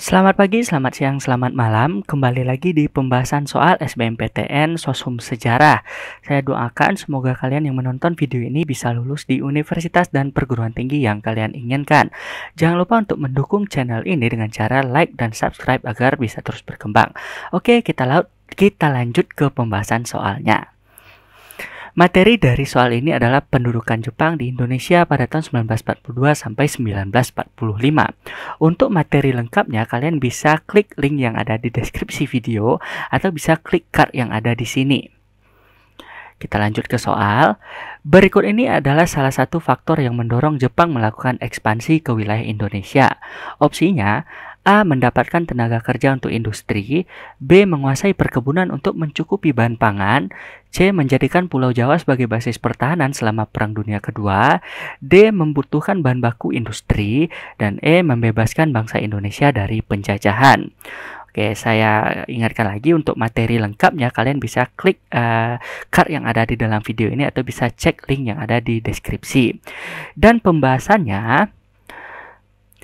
Selamat pagi, selamat siang, selamat malam. Kembali lagi di pembahasan soal SBMPTN Sosum Sejarah. Saya doakan semoga kalian yang menonton video ini bisa lulus di universitas dan perguruan tinggi yang kalian inginkan. Jangan lupa untuk mendukung channel ini dengan cara like dan subscribe agar bisa terus berkembang. Oke, kita laut kita lanjut ke pembahasan soalnya. Materi dari soal ini adalah pendudukan Jepang di Indonesia pada tahun 1942 sampai 1945. Untuk materi lengkapnya kalian bisa klik link yang ada di deskripsi video atau bisa klik card yang ada di sini. Kita lanjut ke soal. Berikut ini adalah salah satu faktor yang mendorong Jepang melakukan ekspansi ke wilayah Indonesia. Opsinya A. Mendapatkan tenaga kerja untuk industri B. Menguasai perkebunan untuk mencukupi bahan pangan C. Menjadikan Pulau Jawa sebagai basis pertahanan selama Perang Dunia Kedua D. Membutuhkan bahan baku industri Dan E. Membebaskan bangsa Indonesia dari penjajahan Oke, saya ingatkan lagi untuk materi lengkapnya kalian bisa klik uh, card yang ada di dalam video ini atau bisa cek link yang ada di deskripsi. Dan pembahasannya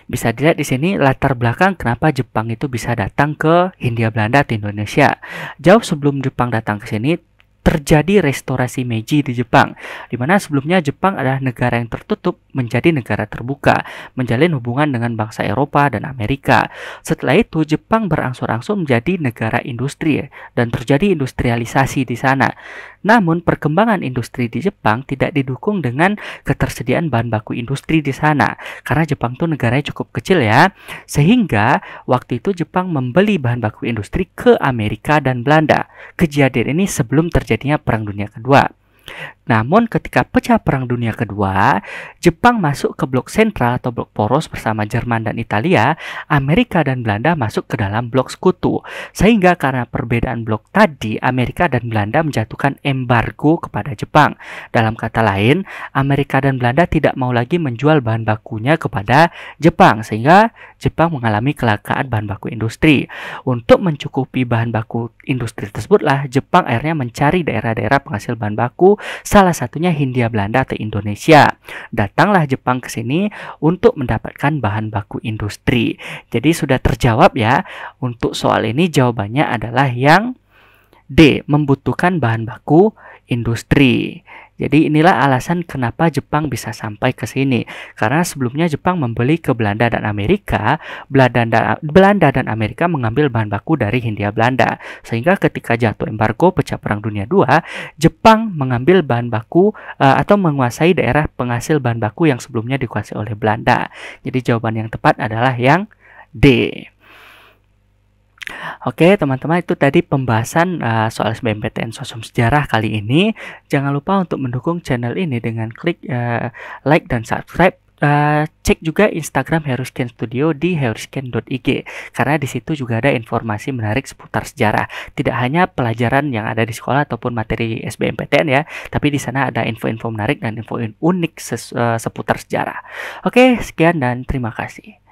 bisa dilihat di sini latar belakang kenapa Jepang itu bisa datang ke Hindia Belanda di Indonesia. Jauh sebelum Jepang datang ke sini, terjadi restorasi Meiji di Jepang, di mana sebelumnya Jepang adalah negara yang tertutup menjadi negara terbuka, menjalin hubungan dengan bangsa Eropa dan Amerika. Setelah itu, Jepang berangsur-angsur menjadi negara industri dan terjadi industrialisasi di sana. Namun perkembangan industri di Jepang tidak didukung dengan ketersediaan bahan baku industri di sana karena Jepang tuh negaranya cukup kecil ya. Sehingga waktu itu Jepang membeli bahan baku industri ke Amerika dan Belanda. Kejadian ini sebelum terjadinya Perang Dunia Kedua. Namun ketika pecah Perang Dunia Kedua, Jepang masuk ke blok sentral atau blok poros bersama Jerman dan Italia, Amerika dan Belanda masuk ke dalam blok sekutu. Sehingga karena perbedaan blok tadi, Amerika dan Belanda menjatuhkan embargo kepada Jepang. Dalam kata lain, Amerika dan Belanda tidak mau lagi menjual bahan bakunya kepada Jepang sehingga Jepang mengalami kelangkaan bahan baku industri. Untuk mencukupi bahan baku industri tersebutlah Jepang akhirnya mencari daerah-daerah penghasil bahan baku salah satunya Hindia Belanda atau Indonesia. Datanglah Jepang ke sini untuk mendapatkan bahan baku industri. Jadi sudah terjawab ya. Untuk soal ini jawabannya adalah yang D. Membutuhkan bahan baku industri. Jadi inilah alasan kenapa Jepang bisa sampai ke sini. Karena sebelumnya Jepang membeli ke Belanda dan Amerika, Belanda dan, Belanda dan Amerika mengambil bahan baku dari Hindia Belanda. Sehingga ketika jatuh embargo pecah Perang Dunia II, Jepang mengambil bahan baku uh, atau menguasai daerah penghasil bahan baku yang sebelumnya dikuasai oleh Belanda. Jadi jawaban yang tepat adalah yang D. Oke teman-teman itu tadi pembahasan uh, soal SBMPTN Sosum Sejarah kali ini. Jangan lupa untuk mendukung channel ini dengan klik uh, like dan subscribe. Uh, cek juga Instagram Heruscan Studio di heruscan.ig karena di situ juga ada informasi menarik seputar sejarah. Tidak hanya pelajaran yang ada di sekolah ataupun materi SBMPTN ya, tapi di sana ada info-info menarik dan info unik uh, seputar sejarah. Oke, sekian dan terima kasih.